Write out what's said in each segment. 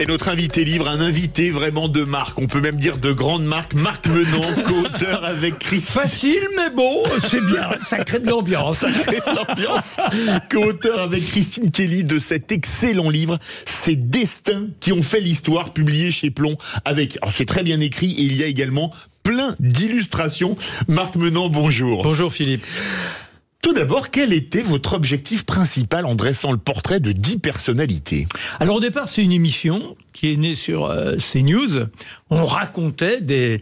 Et notre invité livre, un invité vraiment de marque, on peut même dire de grande marque, Marc Menant, co-auteur avec Chris. Facile mais beau, c'est bien, ça crée de l'ambiance. Ça l'ambiance. co-auteur avec Christine Kelly de cet excellent livre, Ces destins qui ont fait l'histoire, publié chez Plomb, avec, c'est très bien écrit, et il y a également plein d'illustrations. Marc Menant, bonjour. Bonjour Philippe. Tout d'abord, quel était votre objectif principal en dressant le portrait de 10 personnalités Alors au départ, c'est une émission qui est né sur euh, CNews, on racontait des,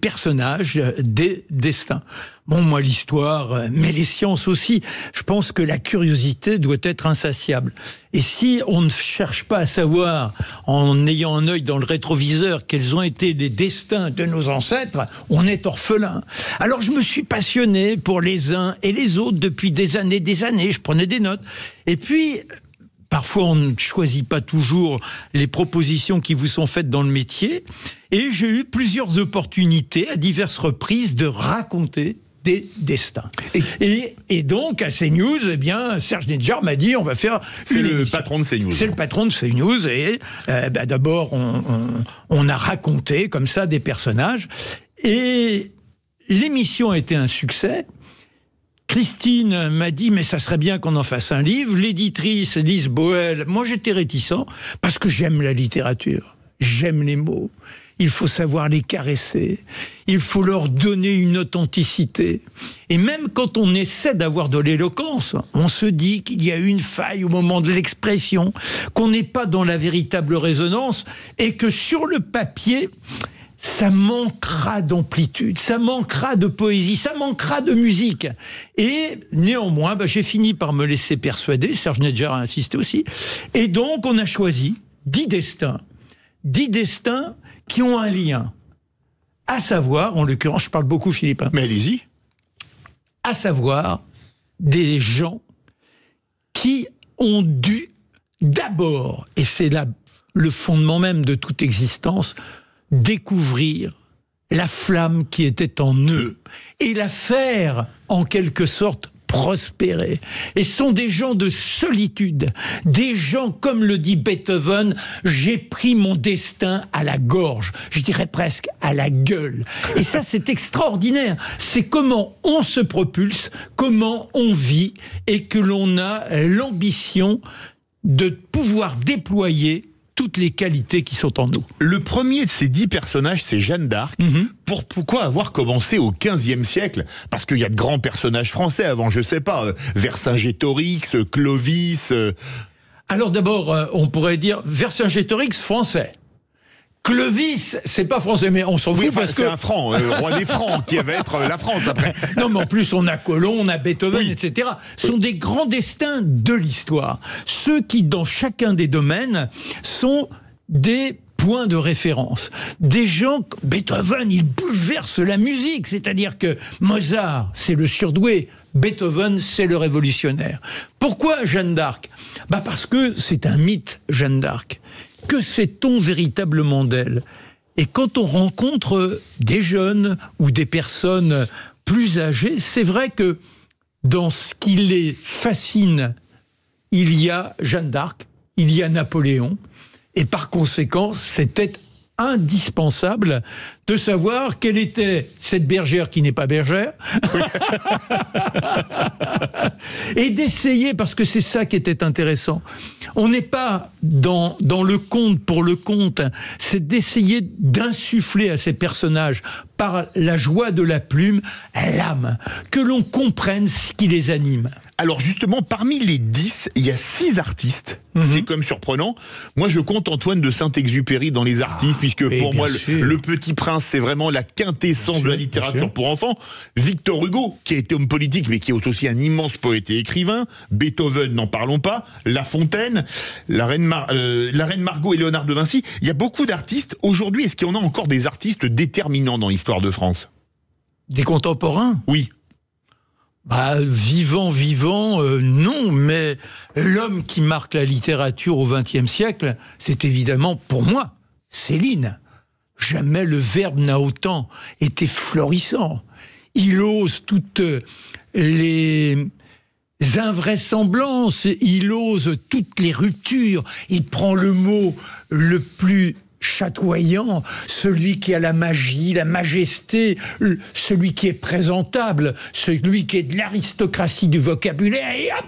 personnages, euh, des destins. Bon, moi, l'histoire, euh, mais les sciences aussi. Je pense que la curiosité doit être insatiable. Et si on ne cherche pas à savoir, en ayant un œil dans le rétroviseur, quels ont été les destins de nos ancêtres, on est orphelin. Alors, je me suis passionné pour les uns et les autres depuis des années, des années. Je prenais des notes. Et puis, parfois on ne choisit pas toujours les propositions qui vous sont faites dans le métier. Et j'ai eu plusieurs opportunités à diverses reprises de raconter des destins. Et, et, donc, à CNews, eh bien, Serge Nedjar m'a dit on va faire. C'est le patron de CNews. C'est le patron de CNews. Et bah, d'abord, on, on, on a raconté comme ça des personnages. Et l'émission a été un succès. Christine m'a dit, mais ça serait bien qu'on en fasse un livre. L'éditrice Lise Boel, moi j'étais réticent parce que j'aime la littérature, j'aime les mots. Il faut savoir les caresser, il faut leur donner une authenticité. Et même quand on essaie d'avoir de l'éloquence, on se dit qu'il y a une faille au moment de l'expression, qu'on n'est pas dans la véritable résonance et que sur le papier, ça manquera d'amplitude, ça manquera de poésie, ça manquera de musique. Et néanmoins, bah, j'ai fini par me laisser persuader, Serge Nedger a insisté aussi, et donc on a choisi dix destins, dix destins qui ont un lien, à savoir, en l'occurrence, je parle beaucoup Philippe, hein. mais allez-y, à savoir des gens qui ont dû d'abord, et c'est là le fondement même de toute existence, découvrir la flamme qui était en eux et la faire en quelque sorte prospérer. Et sont des gens de solitude, des gens, comme le dit Beethoven, j'ai pris mon destin à la gorge, je dirais presque à la gueule. Et ça, c'est extraordinaire. C'est comment on se propulse, comment on vit et que l'on a l'ambition de pouvoir déployer toutes les qualités qui sont en nous. Le premier de ces dix personnages, c'est Jeanne d'Arc. Mhm. Pour pourquoi avoir commencé au XVe siècle Parce qu'il y a de grands personnages français avant, je sais pas, euh, Vercingétorix, euh, Clovis. Euh. Alors d'abord, on pourrait dire Vercingétorix français. Clovis, c'est pas français, mais on s'en fout parce que c'est un franc, euh, roi des francs, qui va être euh, la France après. non, mais en plus on a Colomb, on a Beethoven, etc. Ce sont des grands destins de l'histoire, ceux qui dans chacun des domaines sont des points de référence. Des gens, Beethoven, il bouleverse la musique, c'est-à-dire que Mozart, c'est le surdoué, Beethoven, c'est le révolutionnaire. Pourquoi Jeanne d'Arc Bah parce que c'est un mythe, Jeanne d'Arc. Que sait-on véritablement d'elle Et quand on rencontre des jeunes ou des personnes plus âgées, c'est vrai que dans ce qui les fascine, il y a Jeanne d'Arc, il y a Napoléon, et par conséquent, c'était indispensable de savoir quelle était cette bergère qui n'est pas bergère. et d'essayer, parce que c'est ça qui était intéressant. On n'est pas dans, dans le conte pour le conte, c'est d'essayer d'insuffler à ces personnages par la joie de la plume, l'âme, que l'on comprenne ce qui les anime. Alors justement, parmi les dix, il y a six artistes. Mhm. C'est comme surprenant. Moi, je compte Antoine de Saint-Exupéry dans les artistes, ah, puisque pour moi, le, Petit Prince, c'est vraiment la quintessence de la littérature pour enfants. Victor Hugo, qui a été homme politique, mais qui est aussi un immense poète et écrivain. Beethoven, n'en parlons pas. La Fontaine, la Reine, euh, la Reine Margot et Léonard de Vinci. Il y a beaucoup d'artistes. Aujourd'hui, est-ce qu'il y en a encore des artistes déterminants dans l'histoire de France Des contemporains Oui. Bah, vivant, vivant, euh, non, mais l'homme qui marque la littérature au XXe siècle, c'est évidemment, pour moi, Céline. Jamais le verbe n'a autant été florissant. Il ose toutes euh, les invraisemblances, il ose toutes les ruptures, il prend le mot le plus chatoyant, celui qui a la magie, la majesté, euh, celui qui est présentable, celui qui est de l'aristocratie du vocabulaire, et hop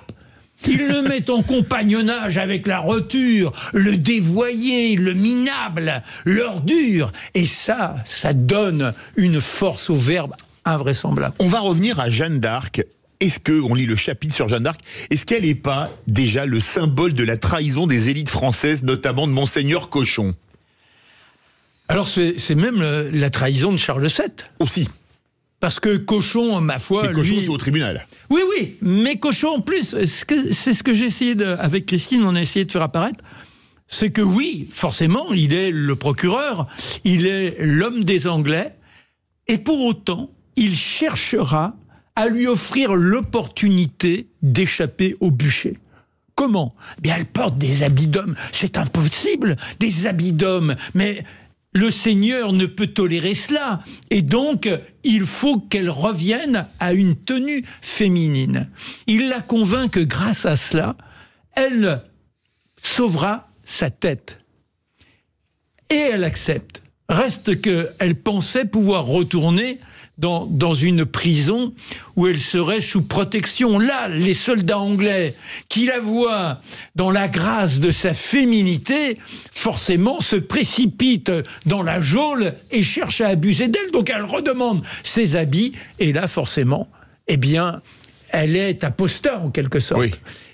il le met en compagnonnage avec la roture, le dévoyé, le minable, l'ordure. Et ça, ça donne une force au verbe invraisemblable. On va revenir à Jeanne d'Arc est-ce que, on lit le chapitre sur Jeanne d'Arc, est-ce qu'elle n'est pas déjà le symbole de la trahison des élites françaises, notamment de Monseigneur Cochon alors c'est même la trahison de Charles VII. Aussi. Parce que Cochon, ma foi. Mais Cochon, c'est au tribunal. Oui, oui, mais Cochon, en plus, c'est ce que j'ai essayé de. Avec Christine, on a essayé de faire apparaître. C'est que oui, forcément, il est le procureur, il est l'homme des Anglais, et pour autant, il cherchera à lui offrir l'opportunité d'échapper au bûcher. Comment eh Bien, elle porte des habits d'homme. C'est impossible, des habits d'homme. Mais le Seigneur ne peut tolérer cela, et donc il faut qu'elle revienne à une tenue féminine. Il la convainc que grâce à cela, elle sauvera sa tête. Et elle accepte. Reste qu'elle pensait pouvoir retourner dans, dans, une prison où elle serait sous protection. Là, les soldats anglais qui la voient dans la grâce de sa féminité, forcément se précipitent dans la geôle et cherchent à abuser d'elle. Donc elle redemande ses habits et là, forcément, eh bien, elle est apostat en quelque sorte.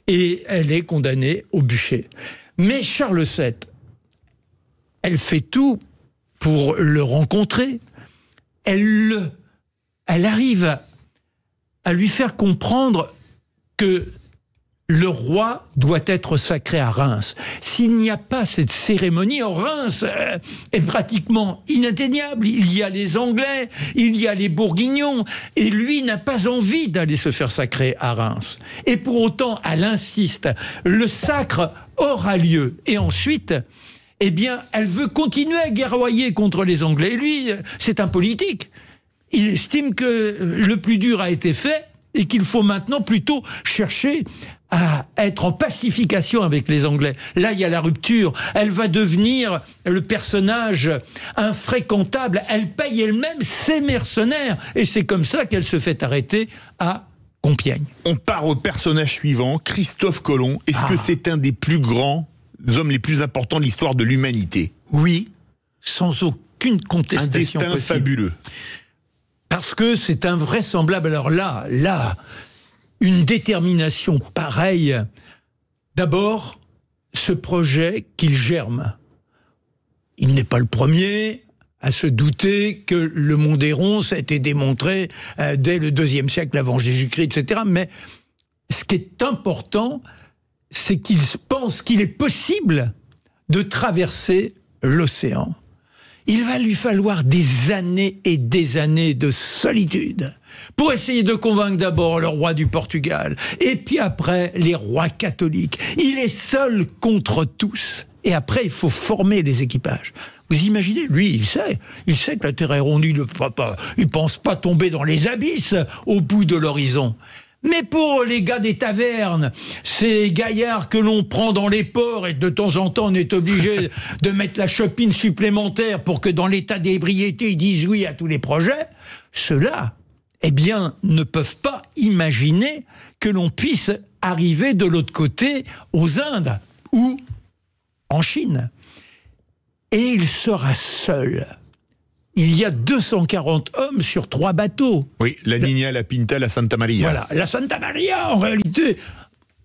Et elle est condamnée au bûcher. Mais Charles VII, elle fait tout pour le rencontrer, elle, elle arrive à lui faire comprendre que le roi doit être sacré à Reims. S'il n'y a pas cette cérémonie, Reims euh, est pratiquement inatteignable. Il y a les Anglais, il y a les Bourguignons, et lui n'a pas envie d'aller se faire sacrer à Reims. Et pour autant, elle insiste, le sacre aura lieu. Et ensuite, eh bien, elle veut continuer à guerroyer contre les Anglais. Et lui, c'est un politique. Il estime que le plus dur a été fait et qu'il faut maintenant plutôt chercher à être en pacification avec les Anglais. Là, il y a la rupture. Elle va devenir le personnage infréquentable. Elle paye elle-même ses mercenaires. Et c'est comme ça qu'elle se fait arrêter à Compiègne. On part au personnage suivant, Christophe Colomb. Est-ce que ah. c'est un des plus grands hommes les plus importants de l'histoire de l'humanité. Oui, sans aucune contestation. Un destin fabuleux. Parce que c'est invraisemblable. Alors là, là, une détermination pareille. D'abord, ce projet qu'il germe. Il n'est pas le premier à se douter que le monde est rond, ça a été démontré euh, dès le deuxième siècle avant Jésus-Christ, etc. Mais ce qui est important, c'est qu'il pense qu'il est possible de traverser l'océan. Il va lui falloir des années et des années de solitude pour essayer de convaincre d'abord le roi du Portugal et puis après les rois catholiques. Il est seul contre tous et après il faut former les équipages. Vous imaginez, lui, il sait, il sait que la Terre est ronde, il ne pense pas tomber dans les abysses au bout de l'horizon. Mais pour les gars des tavernes, ces gaillards que l'on prend dans les ports et de temps en temps on est obligé de mettre la chopine supplémentaire pour que dans l'état d'ébriété ils disent oui à tous les projets, ceux-là, eh bien, ne peuvent pas imaginer que l'on puisse arriver de l'autre côté aux Indes ou en Chine. Et il sera seul il y a 240 hommes sur trois bateaux. Oui, la Niña, la Pinta, la Santa Maria. Voilà, la Santa Maria, en réalité,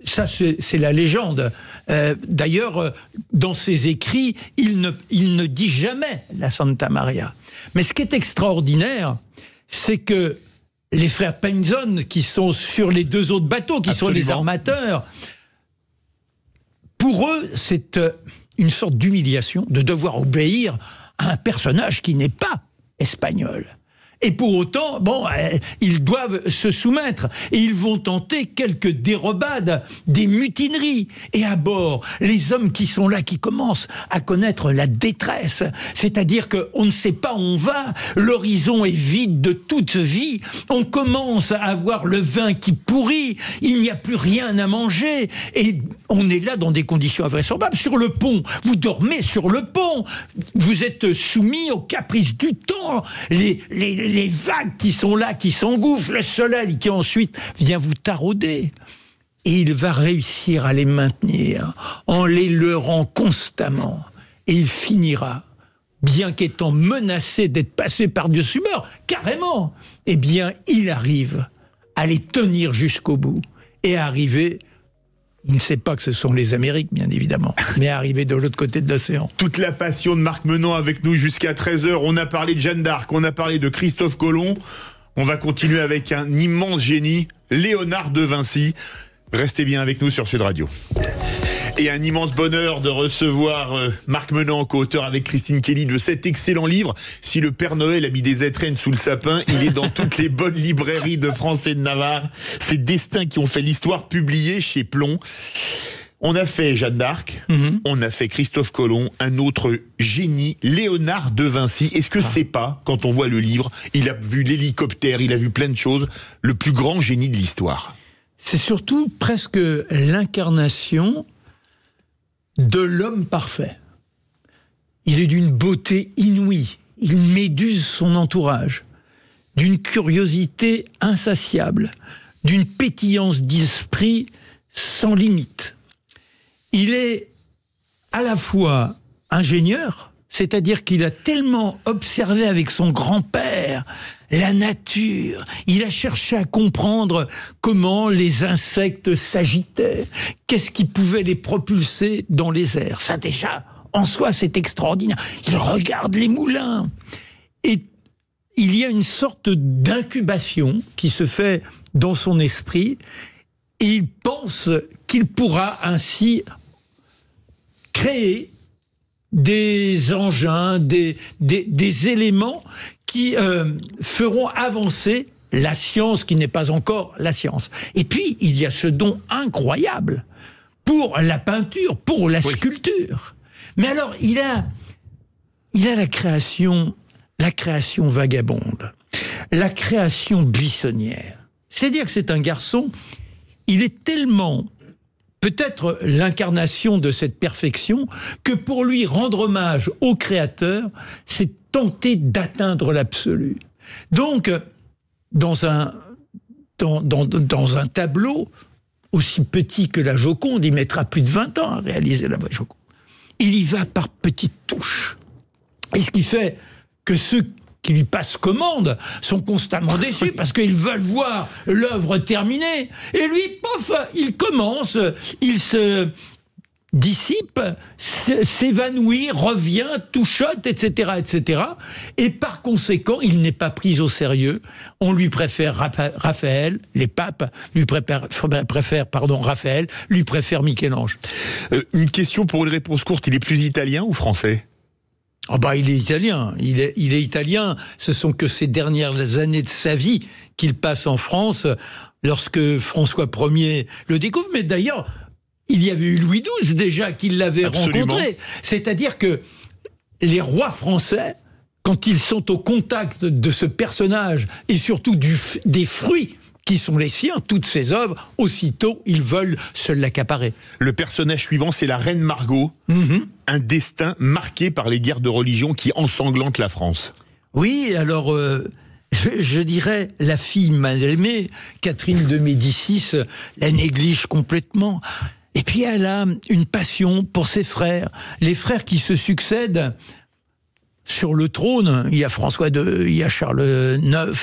ça c'est la légende. Euh, d'ailleurs, euh, dans ses écrits, il ne, il ne dit jamais la Santa Maria. Mais ce qui est extraordinaire, c'est que les frères Penzon, qui sont sur les deux autres bateaux, qui sont les armateurs, pour eux, c'est euh, une sorte d'humiliation de devoir obéir un personnage qui n'est pas espagnol. Et pour autant, bon, euh, ils doivent se soumettre. Et ils vont tenter quelques dérobades, des mutineries. Et à bord, les hommes qui sont là, qui commencent à connaître la détresse, c'est-à-dire qu'on ne sait pas où on va, l'horizon est vide de toute vie, on commence à avoir le vin qui pourrit, il n'y a plus rien à manger, et on est là dans des conditions invraisemblables. Sur le pont, vous dormez sur le pont, vous êtes soumis aux caprices du temps, les, les les vagues qui sont là, qui s'engouffrent, le soleil qui ensuite vient vous tarauder. Et il va réussir à les maintenir en les leurrant constamment. Et il finira, bien qu'étant menacé d'être passé par-dessus mort, carrément, eh bien, il arrive à les tenir jusqu'au bout et à arriver il ne sait pas que ce sont les Amériques, bien évidemment, mais arrivé de l'autre côté de l'océan. Toute la passion de Marc Menon avec nous jusqu'à 13h. On a parlé de Jeanne d'Arc, on a parlé de Christophe Colomb. On va continuer avec un immense génie, Léonard de Vinci. Restez bien avec nous sur Sud Radio et un immense bonheur de recevoir euh, Marc Menant, co-auteur avec Christine Kelly de cet excellent livre. Si le Père Noël a mis des étrennes sous le sapin, il est dans toutes les bonnes librairies de France et de Navarre. Ces destins qui ont fait l'histoire publiée chez Plomb. On a fait Jeanne d'Arc, mhm. on a fait Christophe Colomb, un autre génie, Léonard de Vinci. Est-ce que ah. c'est pas, quand on voit le livre, il a vu l'hélicoptère, il a vu plein de choses, le plus grand génie de l'histoire C'est surtout presque l'incarnation de l'homme parfait. Il est d'une beauté inouïe, il méduse son entourage, d'une curiosité insatiable, d'une pétillance d'esprit sans limite. Il est à la fois ingénieur, c'est-à-dire qu'il a tellement observé avec son grand-père la nature. Il a cherché à comprendre comment les insectes s'agitaient, qu'est-ce qui pouvait les propulser dans les airs. Ça déjà, en soi, c'est extraordinaire. Il regarde les moulins. Et il y a une sorte d'incubation qui se fait dans son esprit. Et il pense qu'il pourra ainsi créer des engins, des, des, éléments qui euh, feront avancer la science qui n'est pas encore la science. Et puis, il y a ce don incroyable pour la peinture, pour la sculpture. Mais alors, il a, il a la création, la création vagabonde, la création buissonnière. C'est-à-dire que c'est un garçon, il est tellement peut-être l'incarnation de cette perfection, que pour lui rendre hommage au Créateur, c'est tenter d'atteindre l'absolu. Donc, dans un, dans, dans, un tableau aussi petit que la Joconde, il mettra plus de 20 ans à réaliser la Joconde. Il y va par petites touches. Et ce qui fait que ceux qui lui passent commande sont constamment déçus parce qu'ils veulent voir l'œuvre terminée. Et lui, pof, il commence, il se, dissipe, s'évanouit, revient, touchote, etc., etc. Et par conséquent, il n'est pas pris au sérieux. On lui préfère Raphaël, les papes lui ben, préfèrent, pardon, Raphaël, lui préfère Michel-Ange. Euh, une question pour une réponse courte, il est plus italien ou français ah bah, il est italien, il est, il est italien. Ce sont que ces dernières années de sa vie qu'il passe en France lorsque François Ier le découvre. Mais d'ailleurs, il y avait eu Louis XII déjà qui l'avait rencontré. C'est-à-dire que les rois français, quand ils sont au contact de ce personnage et surtout du, des fruits qui sont les siens, toutes ces œuvres, aussitôt ils veulent se l'accaparer. Le personnage suivant, c'est la reine Margot, mhm. un destin marqué par les guerres de religion qui ensanglantent la France. Oui, alors... Euh, je, dirais la fille mal aimée, Catherine de Médicis, la néglige complètement. Et puis elle a une passion pour ses frères, les frères qui se succèdent sur le trône. Il y a François II, il y a Charles IX,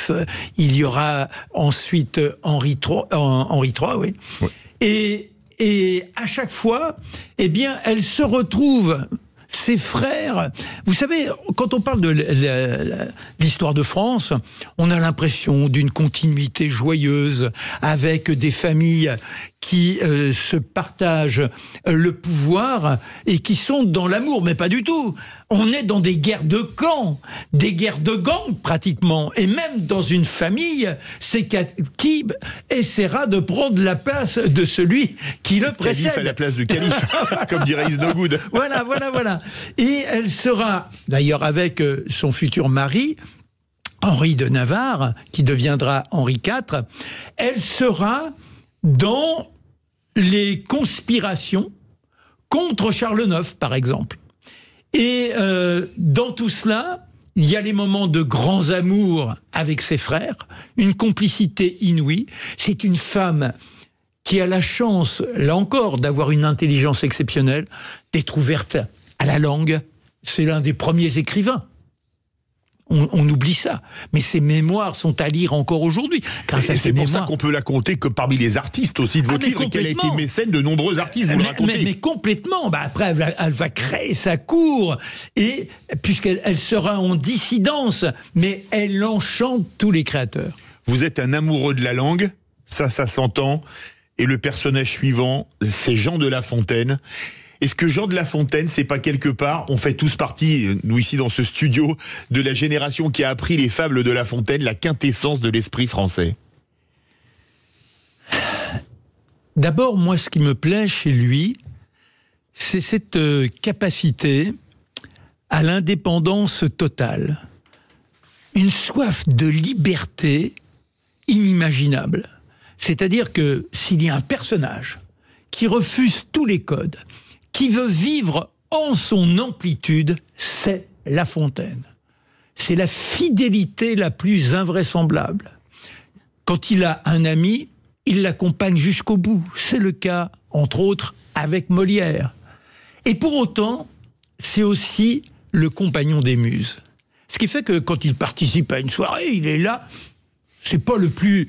il y aura ensuite Henri III, Henri Et, à chaque fois, eh bien, elle se retrouve ses frères. Vous savez, quand on parle de l'histoire de France, on a l'impression d'une continuité joyeuse avec des familles qui euh, se partagent euh, le pouvoir et qui sont dans l'amour, mais pas du tout. On est dans des guerres de camps, des guerres de gangs pratiquement, et même dans une famille, c'est qui essaiera de prendre la place de celui qui le, le précède. à la place du calife, comme dirait Isnogood. voilà, voilà, voilà. Et elle sera, d'ailleurs avec euh, son futur mari, Henri de Navarre, qui deviendra Henri IV, elle sera dans les conspirations contre Charles IX, par exemple. Et euh, dans tout cela, il y a les moments de grands amours avec ses frères, une complicité inouïe. C'est une femme qui a la chance, là encore, d'avoir une intelligence exceptionnelle, d'être ouverte à la langue. C'est l'un des premiers écrivains on, oublie ça. Mais ses mémoires sont à lire encore aujourd'hui. C'est pour ça qu'on peut la compter que parmi les artistes aussi de ah, votre qu'elle a été mécène de nombreux artistes, vous mais, Mais, complètement. Bah, après, elle va, créer sa cour. Et puisqu'elle sera en dissidence, mais elle enchante tous les créateurs. Vous êtes un amoureux de la langue, ça, ça s'entend. Et le personnage suivant, c'est Jean de La Fontaine. Est-ce que Jean de La Fontaine, c'est pas quelque part, on fait tous partie, nous ici dans ce studio, de la génération qui a appris les fables de La Fontaine, la quintessence de l'esprit français D'abord, moi, ce qui me plaît chez lui, c'est cette euh, capacité à l'indépendance totale, une soif de liberté inimaginable. C'est-à-dire que s'il y a un personnage qui refuse tous les codes, qui veut vivre en son amplitude, c'est La Fontaine. C'est la fidélité la plus invraisemblable. Quand il a un ami, il l'accompagne jusqu'au bout. C'est le cas, entre autres, avec Molière. Et pour autant, c'est aussi le compagnon des muses. Ce qui fait que quand il participe à une soirée, il est là. C'est pas le plus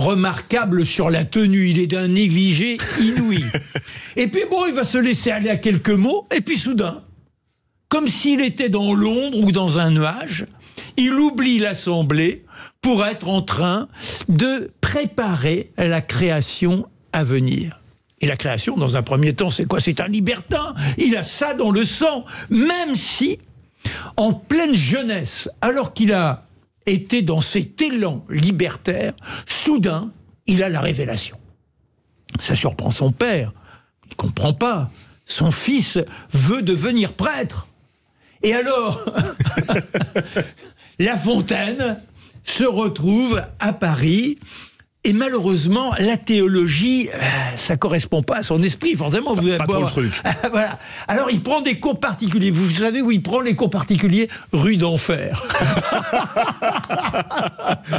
remarquable sur la tenue. Il est d'un négligé inouï. et puis bon, il va se laisser aller à quelques mots, et puis soudain, comme s'il était dans l'ombre ou dans un nuage, il oublie l'Assemblée pour être en train de préparer la création à venir. Et la création, dans un premier temps, c'est quoi C'est un libertin. Il a ça dans le sang, même si, en pleine jeunesse, alors qu'il a était dans cet élan libertaire, soudain, il a la révélation. Ça surprend son père. Il ne comprend pas. Son fils veut devenir prêtre. Et alors, La Fontaine se retrouve à Paris et malheureusement, la théologie, euh, ça correspond pas à son esprit. Forcément, vous pas, pas trop le truc. voilà. Alors, il prend des cours particuliers. Vous savez où il prend les cours particuliers Rue d'enfer.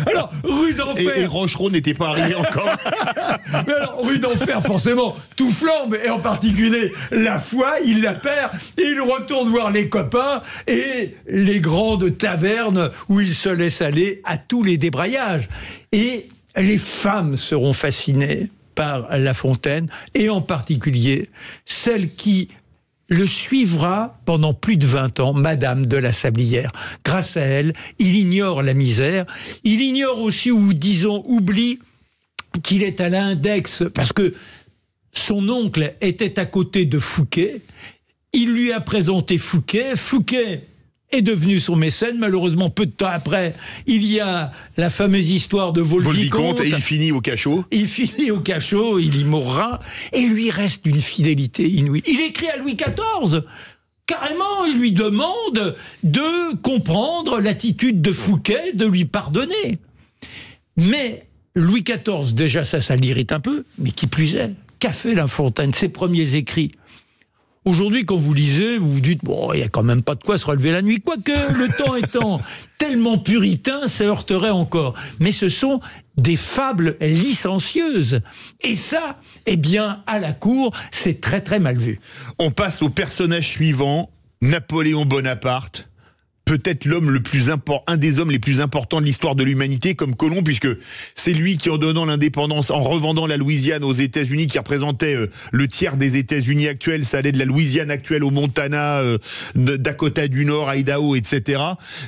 alors, rue d'enfer. Et, et n'était pas arrivé encore. Mais alors, rue d'enfer, forcément, tout flambe et en particulier la foi. Il la perd. Et il retourne voir les copains et les grandes tavernes où il se laisse aller à tous les débraillages. Et les femmes seront fascinées par La Fontaine, et en particulier celle qui le suivra pendant plus de 20 ans, Madame de la Sablière. Grâce à elle, il ignore la misère, il ignore aussi, ou disons, oublie qu'il est à l'index, parce que son oncle était à côté de Fouquet, il lui a présenté Fouquet, Fouquet est devenu son mécène. Malheureusement, peu de temps après, il y a la fameuse histoire de Volvicomte. et il finit au cachot. Il finit au cachot, il y mourra. Et lui reste une fidélité inouïe. Il écrit à Louis XIV carrément, il lui demande de comprendre l'attitude de Fouquet, de lui pardonner. Mais Louis XIV, déjà ça, ça l'irrite un peu, mais qui plus est, qu'a fait La Fontaine Ses premiers écrits Aujourd'hui, quand vous lisez, vous vous dites, bon, il n'y a quand même pas de quoi se relever la nuit. Quoique, le temps étant tellement puritain, ça heurterait encore. Mais ce sont des fables licencieuses. Et ça, eh bien, à la cour, c'est très très mal vu. On passe au personnage suivant, Napoléon Bonaparte peut-être l'homme le plus important, un des hommes les plus importants de l'histoire de l'humanité comme Colomb, puisque c'est lui qui, en donnant l'indépendance, en revendant la Louisiane aux États-Unis, qui représentait euh, le tiers des États-Unis actuels, ça allait de la Louisiane actuelle au Montana, euh, Dakota du Nord, Idaho, etc.,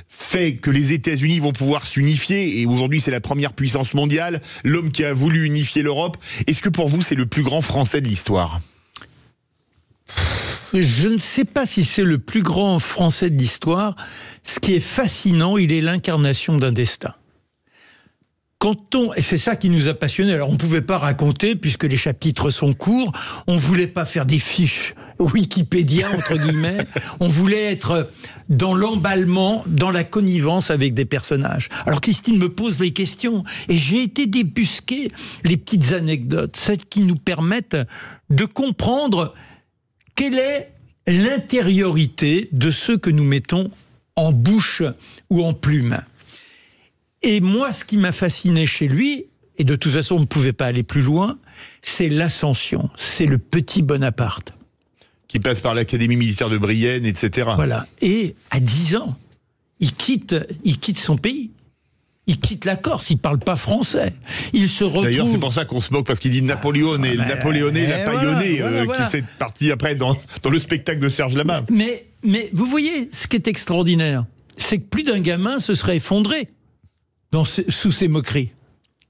fait que les États-Unis vont pouvoir s'unifier, et aujourd'hui c'est la première puissance mondiale, l'homme qui a voulu unifier l'Europe. Est-ce que pour vous c'est le plus grand Français de l'histoire je ne sais pas si c'est le plus grand français de l'histoire. Ce qui est fascinant, il est l'incarnation d'un destin. Quand on, et c'est ça qui nous a passionnés. Alors, on ne pouvait pas raconter puisque les chapitres sont courts. On voulait pas faire des fiches Wikipédia entre guillemets. on voulait être dans l'emballement, dans la connivence avec des personnages. Alors, Christine me pose des questions et j'ai été débusqué les petites anecdotes, celles qui nous permettent de comprendre quelle est l'intériorité de ce que nous mettons en bouche ou en plume Et moi, ce qui m'a fasciné chez lui, et de toute façon, on ne pouvait pas aller plus loin, c'est l'ascension, c'est le petit Bonaparte. Qui passe par l'Académie militaire de Brienne, etc. Voilà. Et à 10 ans, il quitte, il quitte son pays il quitte la Corse, il parle pas français. Il se retrouve. D'ailleurs, c'est pour ça qu'on se moque parce qu'il dit ah, Napoléon et ah, la paillonnée euh, qui s'est parti après dans, le spectacle de Serge Lama. Mais, vous voyez, ce qui est extraordinaire, c'est que plus d'un gamin se serait effondré sous ces moqueries.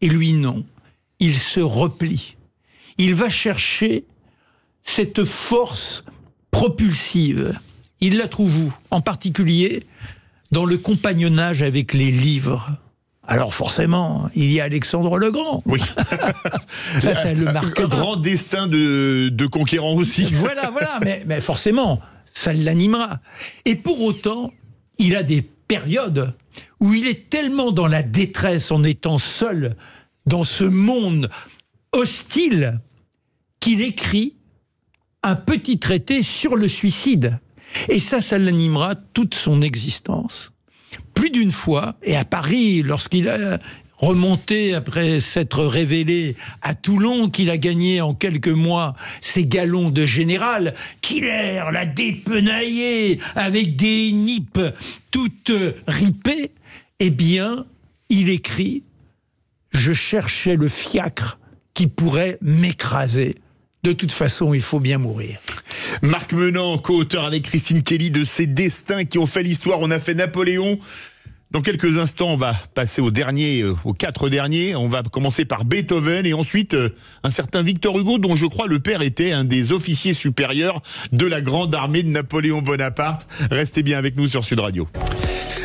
Et lui, non. Il se replie. Il va chercher cette force propulsive. Il la trouve où En particulier dans le compagnonnage avec les livres alors forcément, il y a Alexandre le Grand. Oui. ça, le grand destin de, conquérant aussi. voilà, voilà, mais forcément, ça l'animera. Et pour autant, il a des périodes où il est tellement dans la détresse en étant seul dans ce monde hostile qu'il écrit un petit traité sur le suicide. Et ça, ça l'animera toute son existence plus d'une fois, et à Paris, lorsqu'il a remonté après s'être révélé à Toulon qu'il a gagné en quelques mois ses galons de général. Killer l'a dépenaillé avec des nippes toutes ripées. Eh bien, il écrit Je cherchais le fiacre qui pourrait m'écraser. De toute façon, il faut bien mourir. Marc Menant, co-auteur avec Christine Kelly de ces destins qui ont fait l'histoire. On a fait Napoléon, dans quelques instants, on va passer aux derniers, euh, aux quatre derniers. On va commencer par Beethoven et ensuite euh, un certain Victor Hugo, dont je crois le père était un des officiers supérieurs de la grande armée de Napoléon Bonaparte. Restez bien avec nous sur Sud Radio.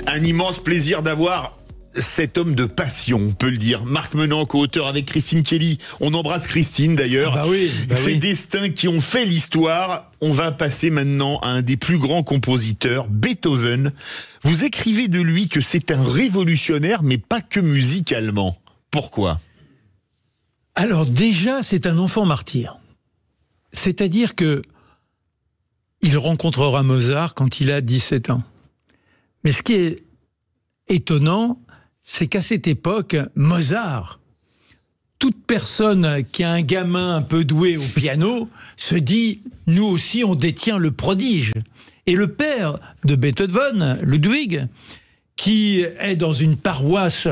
Un immense plaisir d'avoir cet homme de passion, on peut le dire. Marc Menant, co-auteur avec Christine Kelly. On embrasse Christine d'ailleurs. Ah bah bah Ces destins qui ont fait l'histoire. On va passer maintenant à un des plus grands compositeurs, Beethoven. Vous écrivez de lui que c'est un révolutionnaire, mais pas que musicalement. Pourquoi Alors déjà, c'est un enfant martyr. C'est-à-dire que il rencontrera Mozart quand il a 17 ans. Mais ce qui est étonnant, c'est qu'à cette époque, Mozart, toute personne qui a un gamin un peu doué au piano se dit nous aussi on détient le prodige. Et le père de Beethoven, Ludwig, qui est dans une paroisse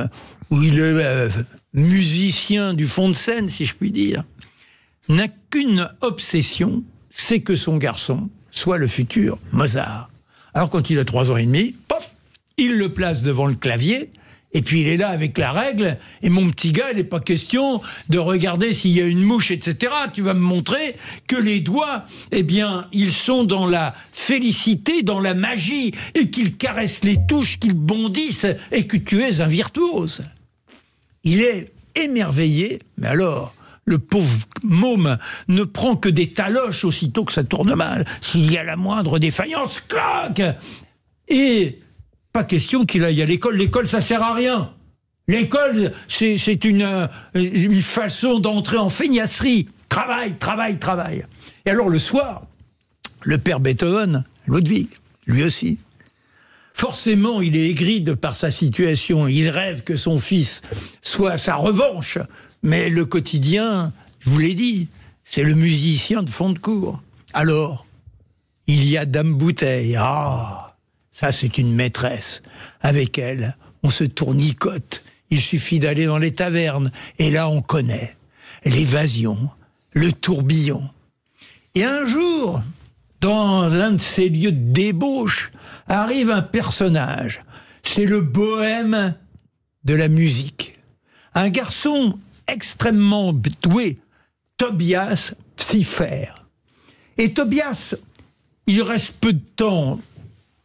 où il est euh, musicien du fond de scène, si je puis dire, n'a qu'une obsession, c'est que son garçon soit le futur Mozart. Alors quand il a trois ans et demi, pof, il le place devant le clavier et puis il est là avec la règle, et mon petit gars, il n'est pas question de regarder s'il y a une mouche, etc. Tu vas me montrer que les doigts, eh bien, ils sont dans la félicité, dans la magie, et qu'ils caressent les touches, qu'ils bondissent, et que tu es un virtuose. Il est émerveillé, mais alors, le pauvre môme ne prend que des taloches aussitôt que ça tourne mal. S'il y a la moindre défaillance, clac Et pas question qu'il aille à l'école. L'école, ça sert à rien. L'école, c'est euh, une, façon d'entrer en feignasserie. Travail, travail, travail. Et alors le soir, le père Beethoven, Ludwig, lui aussi, forcément il est aigri de par sa situation. Il rêve que son fils soit sa revanche. Mais le quotidien, je vous l'ai dit, c'est le musicien de fond de cour. Alors, il y a Dame Bouteille. Ah ça, c'est une maîtresse. Avec elle, on se tournicote. Il suffit d'aller dans les tavernes. Et là, on connaît l'évasion, le tourbillon. Et un jour, dans l'un de ces lieux de débauche, arrive un personnage. C'est le bohème de la musique. Un garçon extrêmement doué, Tobias Pfiffer. Et Tobias, il reste peu de temps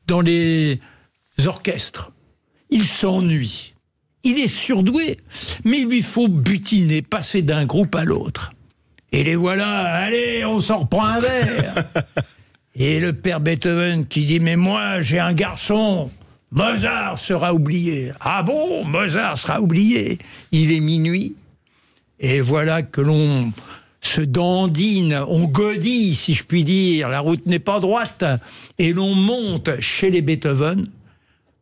dans les orchestres. Il s'ennuie. Il est surdoué, mais il lui faut butiner, passer d'un groupe à l'autre. Et les voilà, allez, on s'en reprend un verre. Et le père Beethoven qui dit Mais moi, j'ai un garçon, Mozart sera oublié. Ah bon, Mozart sera oublié. Il est minuit. Et voilà que l'on se dandine, on godille, si je puis dire, la route n'est pas droite, et l'on monte chez les Beethoven,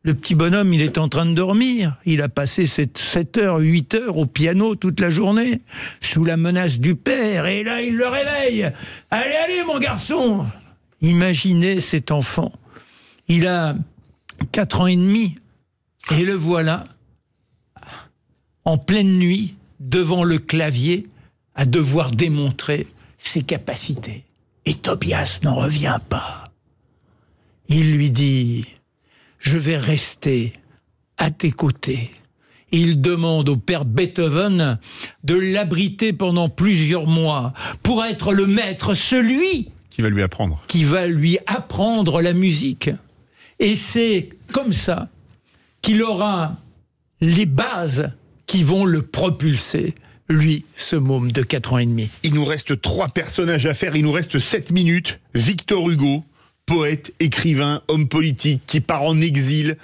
le petit bonhomme, il est en train de dormir. Il a passé 7 heures, 8 heures au piano toute la journée, sous la menace du père, et là, il le réveille. Allez, allez, mon garçon Imaginez cet enfant. Il a 4 ans et demi, et le voilà, en pleine nuit, devant le clavier, à devoir démontrer ses capacités. Et Tobias n'en revient pas. Il lui dit, je vais rester à tes côtés. Il demande au père Beethoven de l'abriter pendant plusieurs mois pour être le maître, celui qui va lui apprendre. Qui va lui apprendre la musique. Et c'est comme ça qu'il aura les bases qui vont le propulser lui, ce môme de 4 ans et demi. Il nous reste trois personnages à faire, il nous reste 7 minutes. Victor Hugo, poète, écrivain, homme politique, qui part en exil,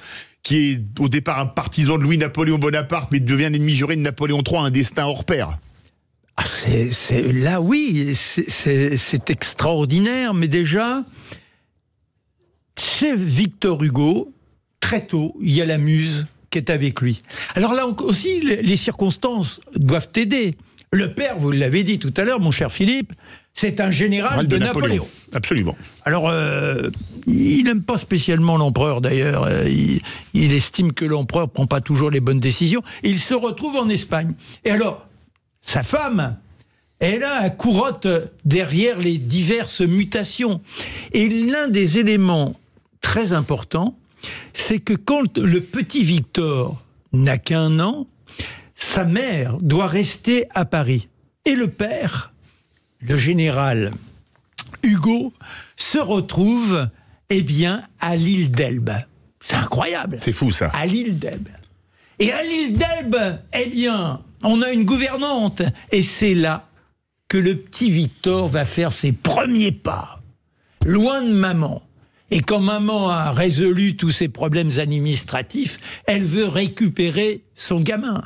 qui est au départ un partisan de Louis-Napoléon Bonaparte, mais devient l'ennemi juré de Napoléon III, un destin hors pair. Ah, là, oui, c'est, c'est extraordinaire, mais déjà, chez Victor Hugo, très tôt, il y a la muse est avec lui. Alors là aussi, les circonstances doivent aider. Le père, vous l'avez dit tout à l'heure, mon cher Philippe, c'est un général de, Napoléon. Absolument. Alors, euh, il n'aime pas spécialement l'empereur d'ailleurs. Euh, il, estime que l'empereur prend pas toujours les bonnes décisions. Il se retrouve en Espagne. Et alors, sa femme, elle a un courotte derrière les diverses mutations. Et l'un des éléments très importants, c'est que quand le petit Victor n'a qu'un an, sa mère doit rester à Paris. Et le père, le général Hugo, se retrouve eh bien, à l'île d'Elbe. C'est incroyable. C'est fou ça. À l'île d'Elbe. Et à l'île d'Elbe, eh bien, on a une gouvernante. Et c'est là que le petit Victor va faire ses premiers pas. Loin de maman, et quand maman a résolu tous ses problèmes administratifs, elle veut récupérer son gamin.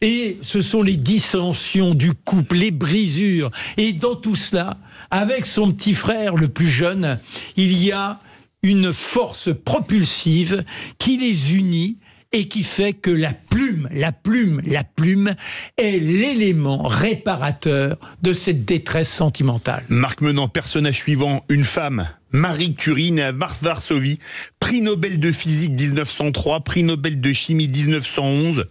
Et ce sont les dissensions du couple, les brisures. Et dans tout cela, avec son petit frère le plus jeune, il y a une force propulsive qui les unit et qui fait que la plume, la plume, la plume est l'élément réparateur de cette détresse sentimentale. Marc Menant, personnage suivant, une femme Marie Curie, née à Varsovie, prix Nobel de physique 1903, prix Nobel de chimie 1911.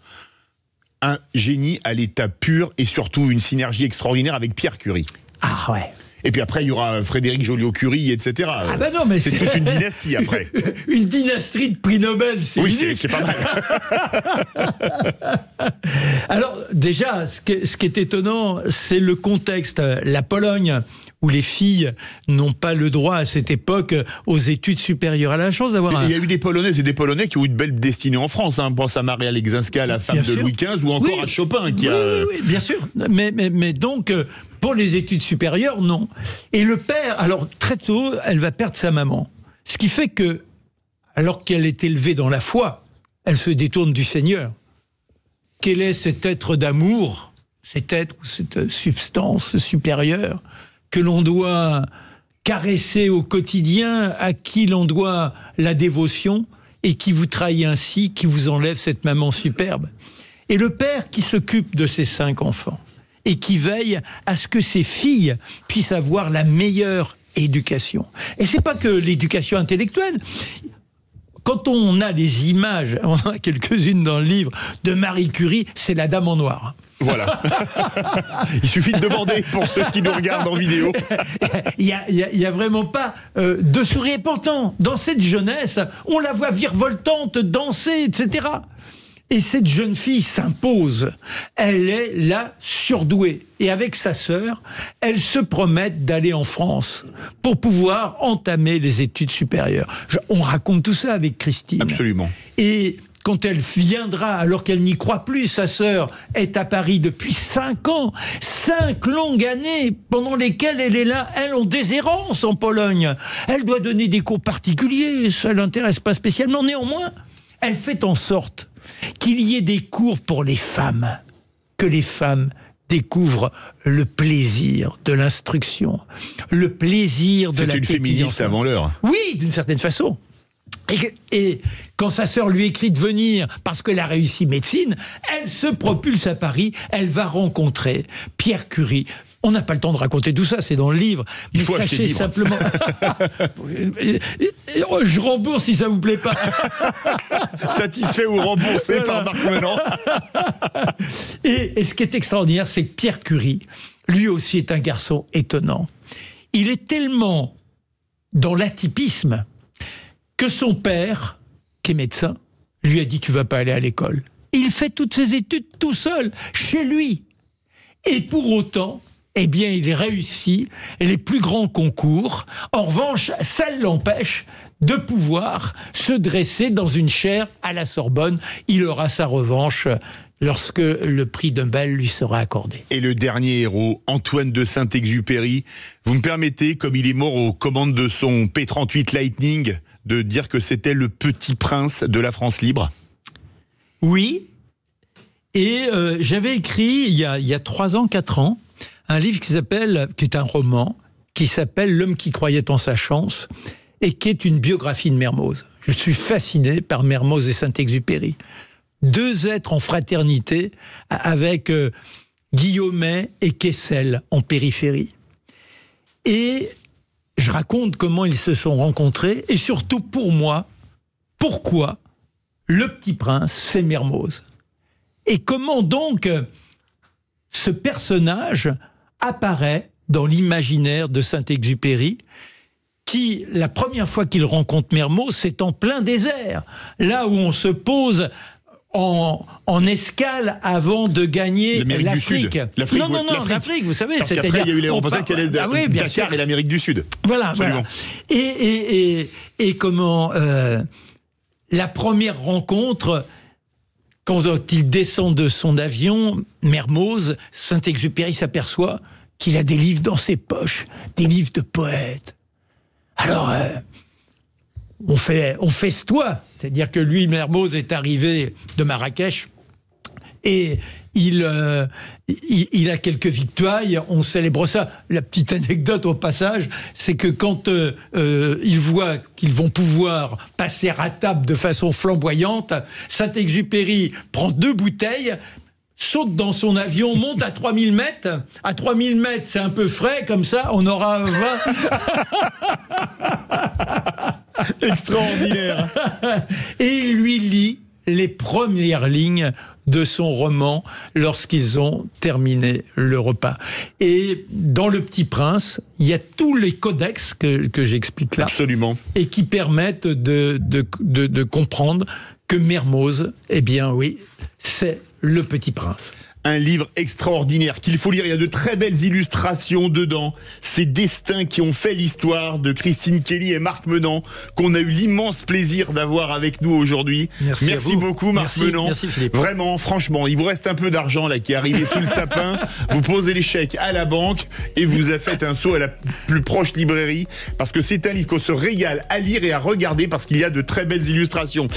Un génie à l'état pur et surtout une synergie extraordinaire avec Pierre Curie. Ah ouais, et puis après, il y aura Frédéric Joliot-Curie, etc. Ah bah mais c'est toute une dynastie après. une dynastie de prix Nobel, c'est Oui, c'est pas mal. Alors, déjà, ce qui est, ce qui est étonnant, c'est le contexte. La Pologne où les filles n'ont pas le droit à cette époque aux études supérieures. À la chance d'avoir. Il y a eu des Polonaises et des Polonais qui ont eu de belles destinées en France. Hein. Pense à Maria alexinska la femme de Louis XV, ou encore à Chopin. Qui oui, a... oui, oui, bien sûr. Mais, mais, mais donc, euh, pour les études supérieures, non. Et le père, alors très tôt, elle va perdre sa maman. Ce qui fait que, alors qu'elle est élevée dans la foi, elle se détourne du Seigneur. Quel est cet être d'amour, cet être cette substance supérieure que l'on doit caresser au quotidien, à qui l'on doit la dévotion et qui vous trahit ainsi, qui vous enlève cette maman superbe. Et le père qui s'occupe de ses cinq enfants, et qui veille à ce que ses filles puissent avoir la meilleure éducation. Et c'est pas que l'éducation intellectuelle quand on a les images, on en a quelques-unes dans le livre, de Marie Curie, c'est la dame en noir. Voilà. il suffit de demander pour ceux qui nous regardent en vidéo. Il n'y a, vraiment pas euh, de sourire Pourtant, Dans cette jeunesse, on la voit virevoltante, danser, etc. Et cette jeune fille s'impose. Elle est là surdouée. Et avec sa sœur, elle se promet d'aller en France pour pouvoir entamer les études supérieures. on raconte tout ça avec Christine. Absolument. Et quand elle viendra, alors qu'elle n'y croit plus, sa sœur est à Paris depuis cinq ans, cinq longues années pendant lesquelles elle est là, elle en déshérence en Pologne. Elle doit donner des cours particuliers, ça l'intéresse pas spécialement. Néanmoins, elle fait en sorte qu'il y ait des cours pour les femmes, que les femmes découvrent le plaisir de l'instruction, le plaisir de la C'est une féministe avant l'heure. Oui, d'une certaine façon. Et, et, quand sa sœur lui écrit de venir parce qu'elle a réussi médecine, elle se propulse à Paris, elle va rencontrer Pierre Curie, on n'a pas le temps de raconter tout ça, c'est dans le livre. Il faut sachez simplement. Oh, je rembourse si ça vous plaît pas. Satisfait ou remboursé par Marc Menon. et, ce qui est extraordinaire, c'est que Pierre Curie, lui aussi, est un garçon étonnant. Il est tellement dans l'atypisme que son père, qui est médecin, lui a dit Tu vas pas aller à l'école. Il fait toutes ses études tout seul, chez lui. Et pour autant, eh bien, il réussit les plus grands concours. En revanche, ça l'empêche de pouvoir se dresser dans une chaire à la Sorbonne. Il aura sa revanche lorsque le prix Dumbel lui sera accordé. Et le dernier héros, Antoine de Saint-Exupéry, vous me permettez, comme il est mort aux commandes de son P-38 Lightning, de dire que c'était le petit prince de la France libre Oui. Et euh, j'avais écrit il y, a, il y a ans, quatre ans, un livre qui s'appelle, qui est un roman, qui s'appelle L'homme qui croyait en sa chance et qui est une biographie de Mermoz. Je suis fasciné par Mermoz et Saint-Exupéry. Deux êtres en fraternité avec Guillaume euh, Guillaumet et Kessel en périphérie. Et je raconte comment ils se sont rencontrés et surtout pour moi, pourquoi le petit prince, c'est Mermoz. Et comment donc euh, ce personnage apparaît dans l'imaginaire de Saint-Exupéry qui, la première fois qu'il rencontre Mermoz, c'est en plein désert, là où on se pose en, escale avant de gagner l'Afrique. l'Afrique, vous savez. Parce qu'après, il y a eu les qui allaient ah Dakar et l'Amérique du Sud. Voilà, Et, comment... Euh, la première rencontre, quand il descend de son avion, Mermoz, Saint-Exupéry s'aperçoit qu'il a des livres dans ses poches, des livres de poètes. Alors, euh, on fait, on festoie. C'est-à-dire que lui, Mermoz, est arrivé de Marrakech et euh, il, il, a quelques victoires, on célèbre ça. La petite anecdote au passage, c'est que quand euh, euh, il voit qu'ils vont pouvoir passer à table de façon flamboyante, Saint-Exupéry prend deux bouteilles, saute dans son avion, monte à 3000 mètres. À 3000 mètres, c'est un peu frais, comme ça, on aura un vin. Extraordinaire. Et il lui lit les premières lignes de son roman lorsqu'ils ont terminé le repas. Et dans Le Petit Prince, il y a tous les codex que, j'explique là. Absolument. Et qui permettent de, de comprendre que Mermoz, eh bien oui, c'est le Petit Prince un livre extraordinaire qu'il faut lire. Il y a de très belles illustrations dedans. Ces destins qui ont fait l'histoire de Christine Kelly et Marc Menant, qu'on a eu l'immense plaisir d'avoir avec nous aujourd'hui. Merci, beaucoup, Marc merci, Vraiment, franchement, il vous reste un peu d'argent là qui est arrivé sous le sapin. Vous posez les chèques à la banque et vous faites un saut à la plus proche librairie parce que c'est un livre qu'on se régale à lire et à regarder parce qu'il y a de très belles illustrations.